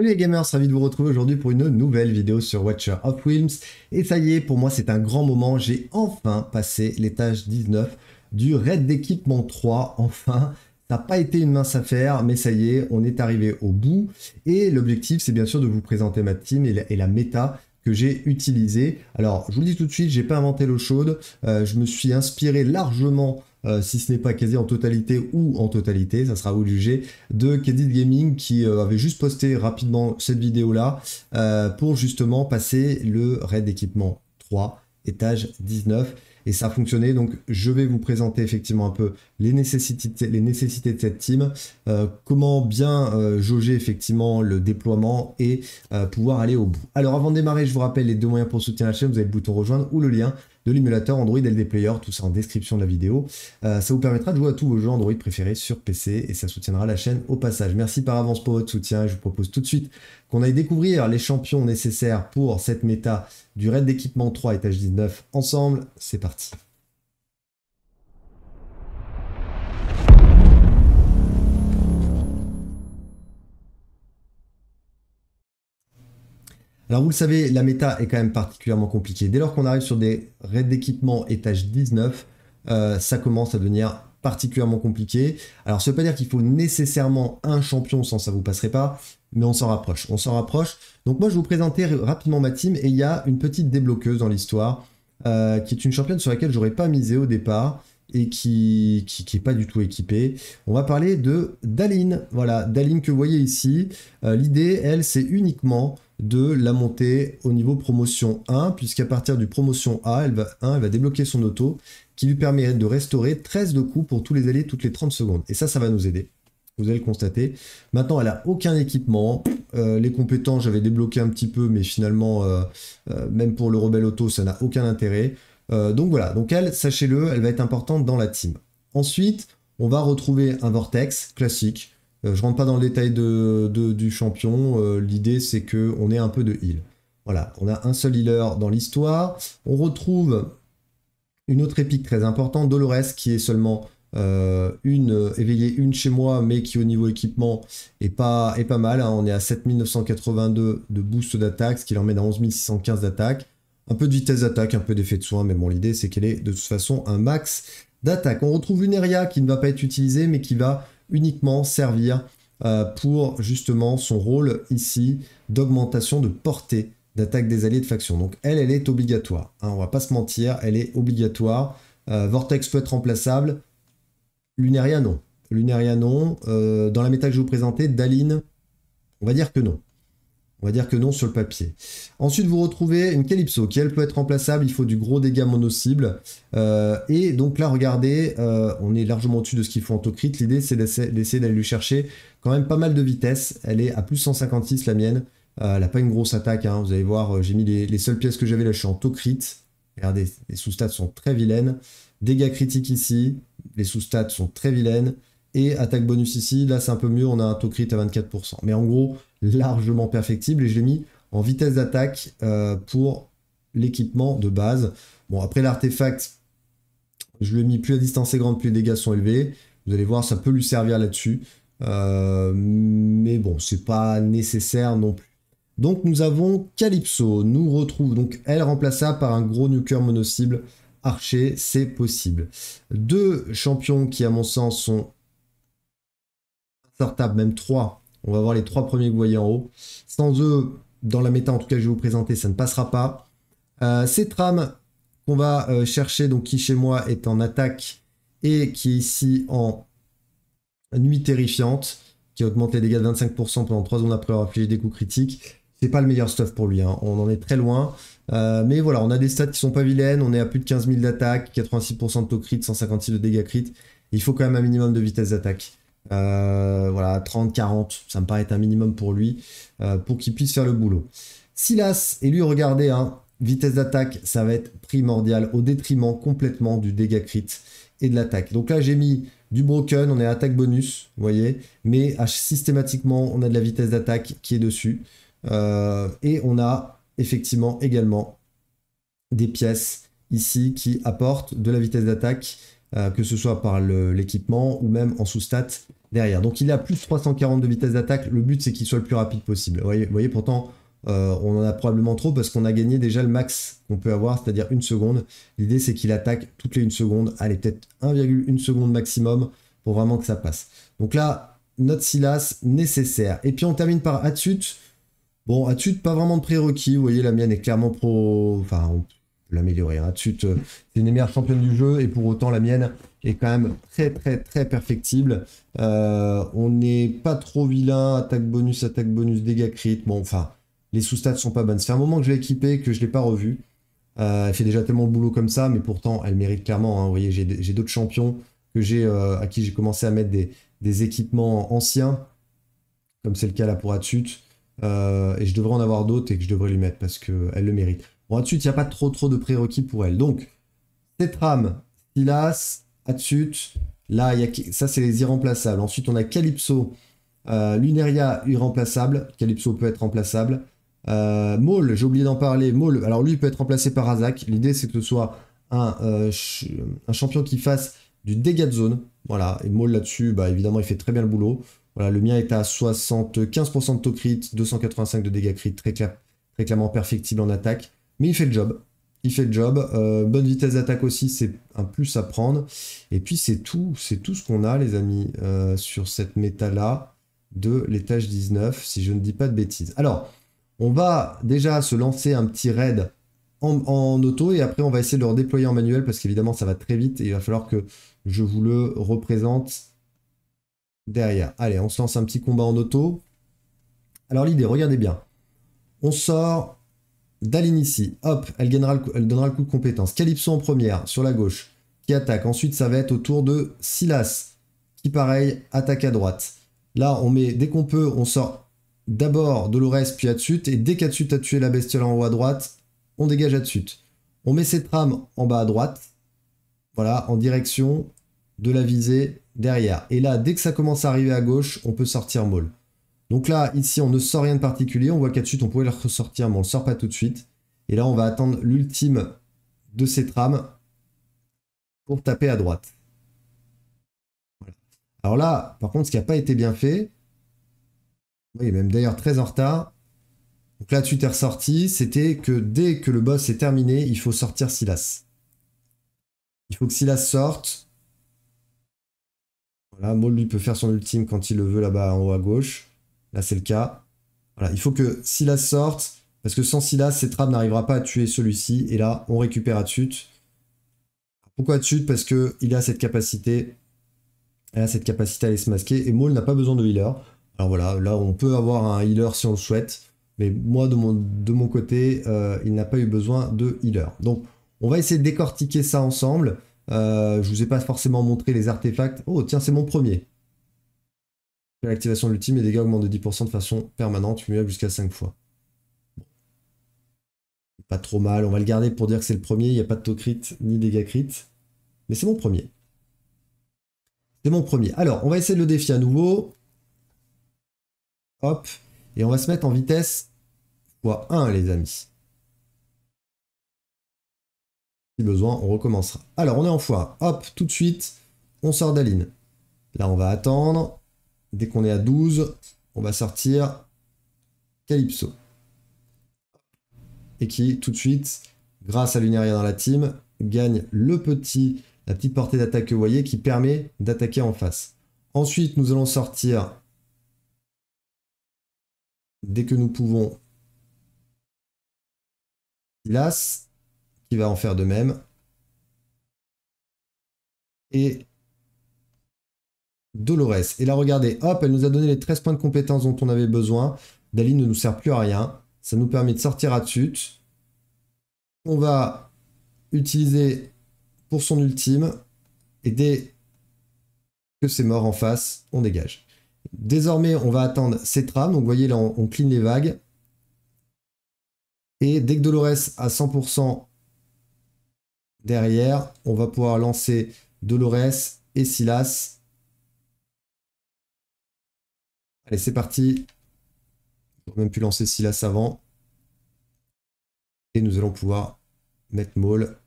Salut les gamers, ravi de vous retrouver aujourd'hui pour une nouvelle vidéo sur Watcher of Wilms. Et ça y est, pour moi c'est un grand moment, j'ai enfin passé l'étage 19 du raid d'équipement 3, enfin. Ça n'a pas été une mince affaire, mais ça y est, on est arrivé au bout. Et l'objectif, c'est bien sûr de vous présenter ma team et la, méta que j'ai utilisée. Alors, je vous le dis tout de suite, j'ai pas inventé l'eau chaude. Euh, je me suis inspiré largement euh, si ce n'est pas quasi en totalité ou en totalité, ça sera vous le juger, de Kedit Gaming qui euh, avait juste posté rapidement cette vidéo là euh, pour justement passer le raid d'équipement 3, étage 19. Et ça a fonctionné, donc je vais vous présenter effectivement un peu les nécessités, les nécessités de cette team, comment bien jauger effectivement le déploiement et pouvoir aller au bout. Alors avant de démarrer, je vous rappelle les deux moyens pour soutenir la chaîne, vous avez le bouton rejoindre ou le lien de l'émulateur Android LD Player, tout ça en description de la vidéo. Euh, ça vous permettra de jouer à tous vos jeux Android préférés sur PC et ça soutiendra la chaîne au passage. Merci par avance pour votre soutien je vous propose tout de suite qu'on aille découvrir les champions nécessaires pour cette méta du raid d'équipement 3 étage 19 ensemble. C'est parti. Alors vous le savez, la méta est quand même particulièrement compliquée. Dès lors qu'on arrive sur des raids d'équipement étage 19, euh, ça commence à devenir particulièrement compliqué. Alors ça ne veut pas dire qu'il faut nécessairement un champion, sans ça vous passerait pas, mais on s'en rapproche, on s'en rapproche. Donc moi je vais vous présenter rapidement ma team, et il y a une petite débloqueuse dans l'histoire, euh, qui est une championne sur laquelle j'aurais pas misé au départ, et qui, qui, pas du tout équipée. On va parler de Daline, voilà, Daline que vous voyez ici. Euh, l'idée, elle, c'est uniquement de la monter au niveau promotion 1, puisqu'à partir du promotion A, elle va, 1, elle va débloquer son auto, qui lui permet de restaurer 13 de coups pour tous les alliés toutes les 30 secondes. Et ça, ça va nous aider. Vous allez le constater. Maintenant, elle a aucun équipement. Euh, les compétences, j'avais débloqué un petit peu, mais finalement, euh, euh, même pour le rebelle auto, ça n'a aucun intérêt. donc voilà, donc elle, sachez-le, elle va être importante dans la team. Ensuite, on va retrouver un vortex classique euh, je rentre pas dans le détail de, du champion. Euh, l'idée, c'est que on ait un peu de heal. Voilà, on a un seul healer dans l'histoire. On retrouve une autre épique très importante, Dolores, qui est seulement euh, une éveillée, une chez moi, mais qui au niveau équipement est pas, est pas mal. Hein. On est à 7982 de boost d'attaque, ce qui l'emmène à 11615 d'attaque. Un peu de vitesse d'attaque, un peu d'effet de soin, mais bon, l'idée c'est qu'elle est de toute façon un max d'attaque. On retrouve une area qui ne va pas être utilisée, mais qui va uniquement servir euh, pour justement son rôle ici d'augmentation de portée d'attaque des alliés de faction. Donc elle, elle est obligatoire. Hein, on va pas se mentir, elle est obligatoire. Euh, Vortex peut être remplaçable. Lunaria non. Lunaria non. Euh, dans la méta que je vous présentais Daline, on va dire que non. On va dire que non sur le papier. Ensuite, vous retrouvez une Calypso qui, elle, peut être remplaçable. Il faut du gros dégâts mono-cible. Euh, et donc là, regardez, euh, on est largement au-dessus de ce qu'il faut en tocrit. L'idée, c'est d'essayer d'aller lui chercher quand même pas mal de vitesse. Elle est à plus 156, la mienne. Euh, elle n'a pas une grosse attaque. Hein. Vous allez voir, j'ai mis les, les, seules pièces que j'avais. Là, je suis en tocrit. Regardez, les sous-stats sont très vilaines. Dégâts critiques ici. Les sous-stats sont très vilaines. Et attaque bonus ici, là c'est un peu mieux, on a un taux crit à 24%. Mais en gros, largement perfectible et je l'ai mis en vitesse d'attaque euh, pour l'équipement de base. Bon, après l'artefact, je l'ai mis plus à distance et grande, plus les dégâts sont élevés. Vous allez voir, ça peut lui servir là-dessus. Euh, mais bon, c'est pas nécessaire non plus. Donc nous avons Calypso, nous retrouve donc elle remplaça par un gros nuker mono-cible archer, c'est possible. Deux champions qui à mon sens sont Startup, même 3. On va voir les trois premiers que vous voyez en haut. Sans eux, dans la méta en tout cas je vais vous présenter, ça ne passera pas. Euh, ces trames qu'on va euh, chercher, donc qui chez moi est en attaque et qui est ici en nuit terrifiante, qui a augmenté les dégâts de 25% pendant 3 secondes après avoir infligé des coups critiques. C'est pas le meilleur stuff pour lui, hein. on en est très loin. Euh, mais voilà, on a des stats qui sont pas vilaines, on est à plus de 15 000 d'attaque, 86% de taux crit, 156 de dégâts crit. Il faut quand même un minimum de vitesse d'attaque. Euh, voilà, 30, 40, ça me paraît être un minimum pour lui, euh, pour qu'il puisse faire le boulot. Silas, et lui, regardez, hein. vitesse d'attaque, ça va être primordial, au détriment complètement du dégât crit et de l'attaque. Donc là, j'ai mis du broken, on est attaque bonus, vous voyez, mais systématiquement, on a de la vitesse d'attaque qui est dessus. Euh, et on a effectivement également des pièces ici qui apportent de la vitesse d'attaque euh, que ce soit par l'équipement ou même en sous-stat derrière. Donc il a plus 340 de vitesse d'attaque, le but c'est qu'il soit le plus rapide possible. Vous voyez, pourtant, euh, on en a probablement trop parce qu'on a gagné déjà le max qu'on peut avoir, c'est-à-dire une seconde. L'idée c'est qu'il attaque toutes les une seconde, allez peut-être 1,1 seconde maximum pour vraiment que ça passe. Donc là, notre Silas nécessaire. Et puis on termine par Atsut. Bon, Atsut, pas vraiment de prérequis. Vous voyez, la mienne est clairement pro. Enfin, l'améliorer. Hein. Euh, c'est une meilleures championne du jeu et pour autant la mienne est quand même très très très perfectible. Euh, on n'est pas trop vilain, attaque bonus, attaque bonus, dégâts crit. Bon, enfin, les sous-stats sont pas bonnes. C'est un moment que je l'ai équipée, que je ne l'ai pas revue. Euh, elle fait déjà tellement de boulot comme ça, mais pourtant elle mérite clairement. Hein. Vous voyez, j'ai d'autres champions que j'ai à qui j'ai commencé à mettre des, équipements anciens, comme c'est le cas là pour Atsut. et je devrais en avoir d'autres et que je devrais lui mettre parce qu'elle le mérite. Bon, il n'y a pas trop trop de prérequis pour elle. Donc, Tetram, Silas, Atsut, là, y ça c'est les irremplaçables. Ensuite, on a Calypso, euh, Luneria, irremplaçable. Calypso peut être remplaçable. Euh, Maul, j'ai oublié d'en parler. Maul, alors lui, peut être remplacé par Azak. L'idée, c'est que ce soit euh, un, champion qui fasse du dégât de zone. Voilà, et Maul là-dessus, bah, évidemment, il fait très bien le boulot. Voilà, le mien est à 75% de taux crit, 285 de dégâts crit, très, très clairement perfectible en attaque. Mais il fait le job. Il fait le job. Euh, bonne vitesse d'attaque aussi, c'est un plus à prendre. Et puis c'est tout, c'est tout ce qu'on a, les amis, euh, sur cette méta-là de l'étage 19, si je ne dis pas de bêtises. Alors, on va déjà se lancer un petit raid en, en auto et après on va essayer de le redéployer en manuel parce qu'évidemment ça va très vite et il va falloir que je vous le représente derrière. Allez, on se lance un petit combat en auto. Alors l'idée, regardez bien. On sort ici, hop, elle donnera, le coup, elle coup de compétence. Calypso en première, sur la gauche, qui attaque. Ensuite, ça va être au tour de Silas, qui pareil, attaque à droite. Là, on met, dès qu'on peut, on sort d'abord de l'ORES, puis à suite. et dès qu'à-dessus, tu as tué la bestiole en haut à droite, on dégage à suite. On met cette rame en bas à droite, voilà, en direction de la visée derrière. Et là, dès que ça commence à arriver à gauche, on peut sortir Maul. Donc là, ici, on ne sort rien de particulier. On voit qu'à suite, on pourrait le ressortir, mais on ne le sort pas tout de suite. Et là, on va attendre l'ultime de cette rame pour taper à droite. Alors là, par contre, ce qui n'a pas été bien fait, est même d'ailleurs très en retard. Donc là, tu t'es ressorti, c'était que dès que le boss est terminé, il faut sortir Silas. Il faut que Silas sorte. Voilà, Maul lui peut faire son ultime quand il le veut là-bas en haut à gauche. Là, c'est le cas. Voilà, il faut que Silas sorte, parce que sans Silas, trappe n'arrivera pas à tuer celui-ci. Et là, on récupère suite. Pourquoi suite. Parce qu'il a cette capacité. Elle a cette capacité à aller se masquer. Et Maul n'a pas besoin de healer. Alors voilà, là, on peut avoir un healer si on le souhaite. Mais moi, de mon, de mon côté, euh, il n'a pas eu besoin de healer. Donc, on va essayer de décortiquer ça ensemble. Je euh, je vous ai pas forcément montré les artefacts. Oh, tiens, c'est mon premier. L'activation de l'ultime, les dégâts augmentent de 10% de façon permanente, cumulable jusqu'à 5 fois. Pas trop mal, on va le garder pour dire que c'est le premier, il n'y a pas de taux crit ni dégâts crit. Mais c'est mon premier. C'est mon premier. Alors, on va essayer de le défier à nouveau. Hop. Et on va se mettre en vitesse x1, les amis. Si besoin, on recommencera. Alors, on est en x Hop, tout de suite, on sort d'Aline. Là, on va attendre. Dès qu'on est à 12, on va sortir Calypso. Et qui, tout de suite, grâce à Lunaria dans la team, gagne le petit, la petite portée d'attaque que vous voyez qui permet d'attaquer en face. Ensuite, nous allons sortir, dès que nous pouvons, las qui va en faire de même. Et Dolores. Et là, regardez, hop, elle nous a donné les 13 points de compétence dont on avait besoin. Dali ne nous sert plus à rien. Ça nous permet de sortir à dessus. On va utiliser pour son ultime. Et dès que c'est mort en face, on dégage. Désormais, on va attendre ces trames. Donc, vous voyez, là, on, clean les vagues. Et dès que Dolores a 100% derrière, on va pouvoir lancer Dolores et Silas Allez, c'est parti. a même pu lancer Silas avant. Et nous allons pouvoir mettre Maul.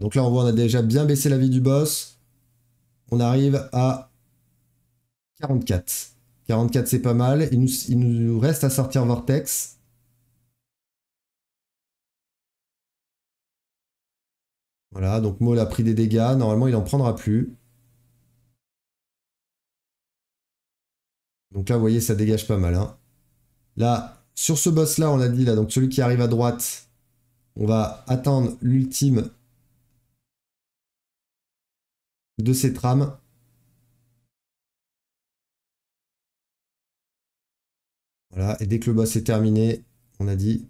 Donc là, on voit, on a déjà bien baissé la vie du boss. On arrive à 44. 44, c'est pas mal. Il nous, reste à sortir Vortex. Voilà, donc Maul a pris des dégâts. Normalement, il n'en prendra plus. Donc là, vous voyez, ça dégage pas mal. Hein. Là, sur ce boss-là, on a dit, là, donc celui qui arrive à droite, on va attendre l'ultime de cette trames. Voilà, et dès que le boss est terminé, on a dit...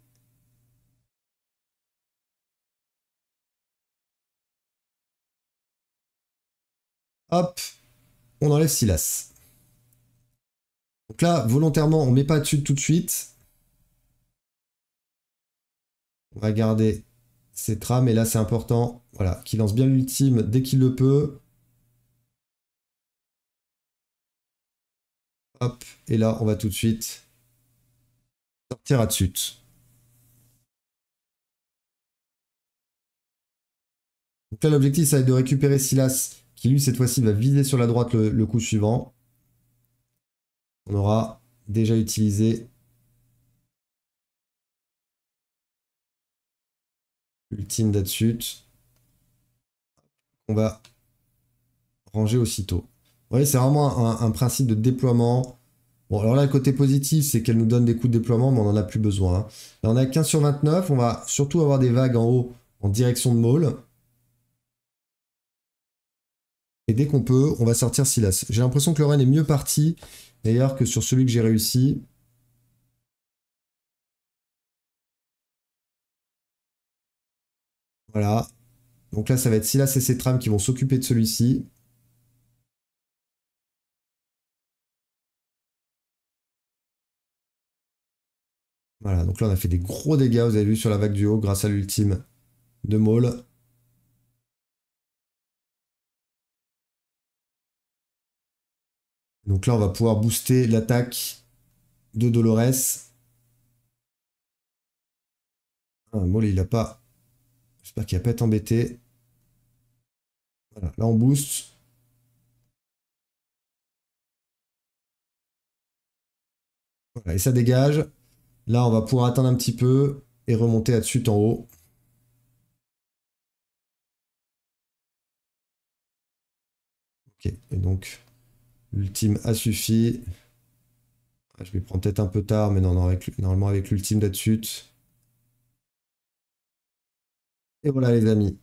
Hop, on enlève Silas. Donc là, volontairement, on ne met pas dessus tout de suite. On va garder ses trames, et là c'est important, voilà, qu'il lance bien l'ultime dès qu'il le peut. Hop, et là on va tout de suite sortir à dessus. Donc là l'objectif ça va être de récupérer Silas, qui lui cette fois-ci va viser sur la droite le coup suivant on aura déjà utilisé ultime d'atsut on va ranger aussitôt. Vous voyez, c'est vraiment un, principe de déploiement. Bon, alors là, le côté positif, c'est qu'elle nous donne des coups de déploiement, mais on n'en a plus besoin. Hein. Là, on a 15 sur 29. On va surtout avoir des vagues en haut en direction de Maul. Et dès qu'on peut, on va sortir Silas. J'ai l'impression que Lorraine est mieux parti, d'ailleurs, que sur celui que j'ai réussi. Voilà. Donc là, ça va être Silas et ses trames qui vont s'occuper de celui-ci. Voilà, donc là on a fait des gros dégâts, vous avez vu sur la vague du haut, grâce à l'ultime de Maul. Donc là, on va pouvoir booster l'attaque de Dolores. Ah, Molly, il n'a pas... J'espère qu'il n'a pas été embêté. Voilà, là on booste. Voilà, et ça dégage. Là, on va pouvoir attendre un petit peu et remonter à dessus en haut. Ok, et donc L'ultime a suffi. Ah, je vais prends peut-être un peu tard, mais non, normalement avec l'ultime d'Atsut. Et voilà les amis,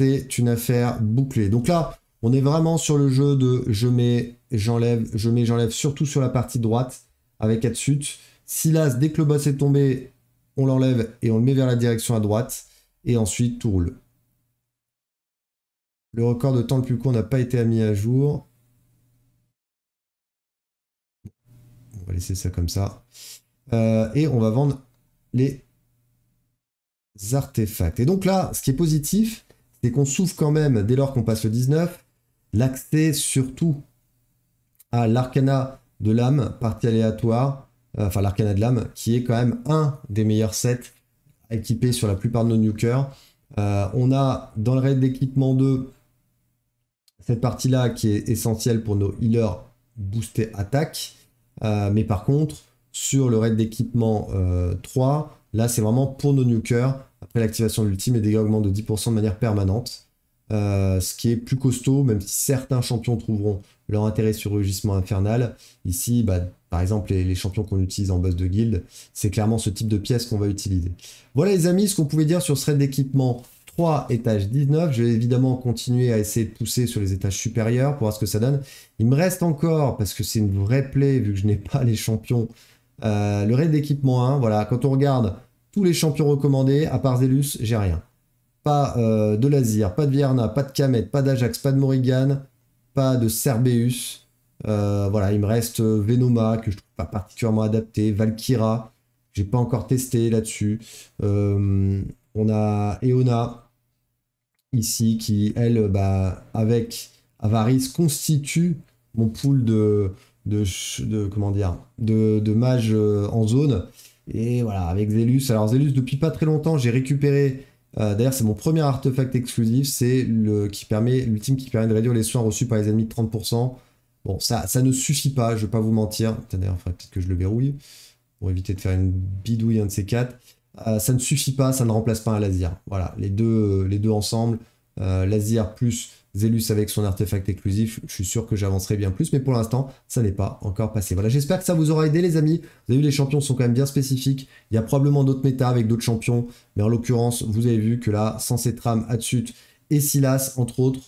c'est une affaire bouclée. Donc là, on est vraiment sur le jeu de je mets, j'enlève, je mets, j'enlève, surtout sur la partie droite avec Atsut. Si là, dès que le boss est tombé, on l'enlève et on le met vers la direction à droite. Et ensuite, tout roule. Le record de temps le plus court n'a pas été mis à jour. on va laisser ça comme ça. Euh, et on va vendre les artefacts. Et donc là, ce qui est positif, c'est qu'on s'ouvre quand même, dès lors qu'on passe le 19, l'accès surtout à l'arcana de l'âme, partie aléatoire, euh, enfin l'arcana de l'âme, qui est quand même un des meilleurs sets équipés sur la plupart de nos nukers. Euh, on a dans le raid d'équipement 2 cette partie-là qui est essentielle pour nos healers booster attaque. Euh, mais par contre, sur le raid d'équipement 3, euh, là c'est vraiment pour nos nukers, après l'activation de l'ultime, les dégâts augmentent de 10% de manière permanente. Euh, ce qui est plus costaud, même si certains champions trouveront leur intérêt sur rugissement infernal. Ici, bah, par exemple, les, champions qu'on utilise en boss de guild, c'est clairement ce type de pièce qu'on va utiliser. Voilà les amis, ce qu'on pouvait dire sur ce raid d'équipement 3, étage 19. Je vais évidemment continuer à essayer de pousser sur les étages supérieurs pour voir ce que ça donne. Il me reste encore, parce que c'est une vraie plaie vu que je n'ai pas les champions, euh, le reste d'équipement 1. Voilà, quand on regarde tous les champions recommandés, à part Zelus, j'ai rien. Pas euh, de Lazir, pas de Vierna, pas de Kamet, pas d'Ajax, pas de Morrigan, pas de Cerbeus. Euh, voilà, il me reste Venoma que je trouve pas particulièrement adapté, Valkyra, j'ai pas encore testé là-dessus. Euh, on a Eona ici qui, elle, bah, avec Avarice, constitue mon pool de, de, comment dire, de, de mages euh, en zone. Et voilà, avec Zelus. Alors Zelus, depuis pas très longtemps, j'ai récupéré. Euh, d'ailleurs, c'est mon premier artefact exclusif. C'est le qui permet, l'ultime qui permet de réduire les soins reçus par les ennemis de 30%. Bon, ça, ça ne suffit pas, je vais pas vous mentir. D'ailleurs, il faudrait peut-être que je le verrouille. Pour éviter de faire une bidouille un de ces quatre. Euh, ça ne suffit pas, ça ne remplace pas un Lazir. Voilà, les deux, euh, les deux ensemble, euh, Lazir plus Zelus avec son artefact exclusif, je suis sûr que j'avancerai bien plus, mais pour l'instant, ça n'est pas encore passé. Voilà, j'espère que ça vous aura aidé les amis. Vous avez vu, les champions sont quand même bien spécifiques. Il y a probablement d'autres méta avec d'autres champions, mais en l'occurrence, vous avez vu que là, sans ces trames, Hatsut et Silas, entre autres,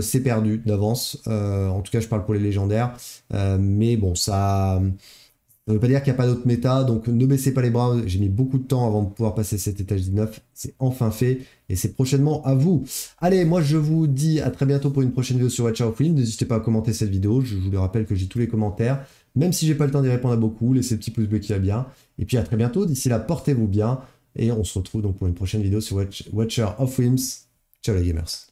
c'est perdu d'avance. en tout cas, je parle pour les légendaires. mais bon, ça... Ça ne veut pas dire qu'il n'y a pas d'autre méta, donc ne baissez pas les bras. J'ai mis beaucoup de temps avant de pouvoir passer cet étage 19. C'est enfin fait et c'est prochainement à vous. Allez, moi je vous dis à très bientôt pour une prochaine vidéo sur Watcher of Win. N'hésitez pas à commenter cette vidéo. Je vous le rappelle que j'ai tous les commentaires. Même si j'ai pas le temps d'y répondre à beaucoup, laissez le petit pouce bleu qui va bien. Et puis à très bientôt. D'ici là, portez-vous bien. Et on se retrouve donc pour une prochaine vidéo sur Watcher of Films. Ciao les gamers.